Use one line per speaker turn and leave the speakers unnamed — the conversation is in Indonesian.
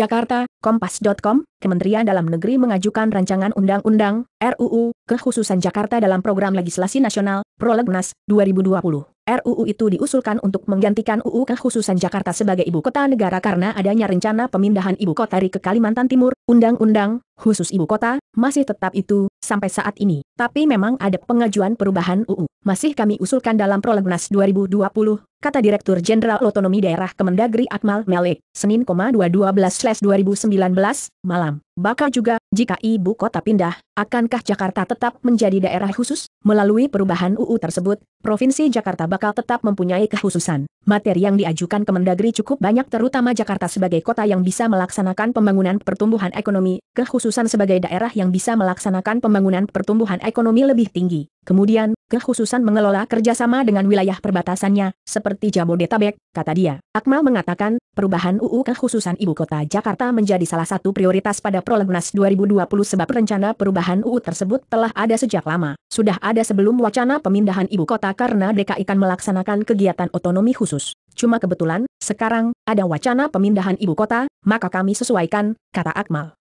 Jakarta, Kompas.com, Kementerian Dalam Negeri mengajukan rancangan Undang-Undang, RUU, kekhususan Jakarta dalam program legislasi nasional, Prolegnas, 2020. RUU itu diusulkan untuk menggantikan UU kekhususan Jakarta sebagai ibu kota negara karena adanya rencana pemindahan ibu kota dari ke Kalimantan Timur, Undang-Undang, khusus ibu kota, masih tetap itu, sampai saat ini. Tapi memang ada pengajuan perubahan UU, masih kami usulkan dalam Prolegnas 2020, kata Direktur Jenderal Otonomi Daerah Kemendagri Akmal Melik, Senin, 212-2019, malam. Bakal juga, jika ibu kota pindah, akankah Jakarta tetap menjadi daerah khusus? Melalui perubahan UU tersebut, Provinsi Jakarta bakal tetap mempunyai kekhususan. Materi yang diajukan ke Mendagri cukup banyak terutama Jakarta sebagai kota yang bisa melaksanakan pembangunan pertumbuhan ekonomi, kekhususan sebagai daerah yang bisa melaksanakan pembangunan pertumbuhan ekonomi lebih tinggi. Kemudian, kekhususan mengelola kerjasama dengan wilayah perbatasannya, seperti Jabodetabek, kata dia. Akmal mengatakan, Perubahan UU kekhususan Ibu Kota Jakarta menjadi salah satu prioritas pada Prolegnas 2020 sebab rencana perubahan UU tersebut telah ada sejak lama. Sudah ada sebelum wacana pemindahan Ibu Kota karena DKI kan melaksanakan kegiatan otonomi khusus. Cuma kebetulan, sekarang, ada wacana pemindahan Ibu Kota, maka kami sesuaikan, kata Akmal.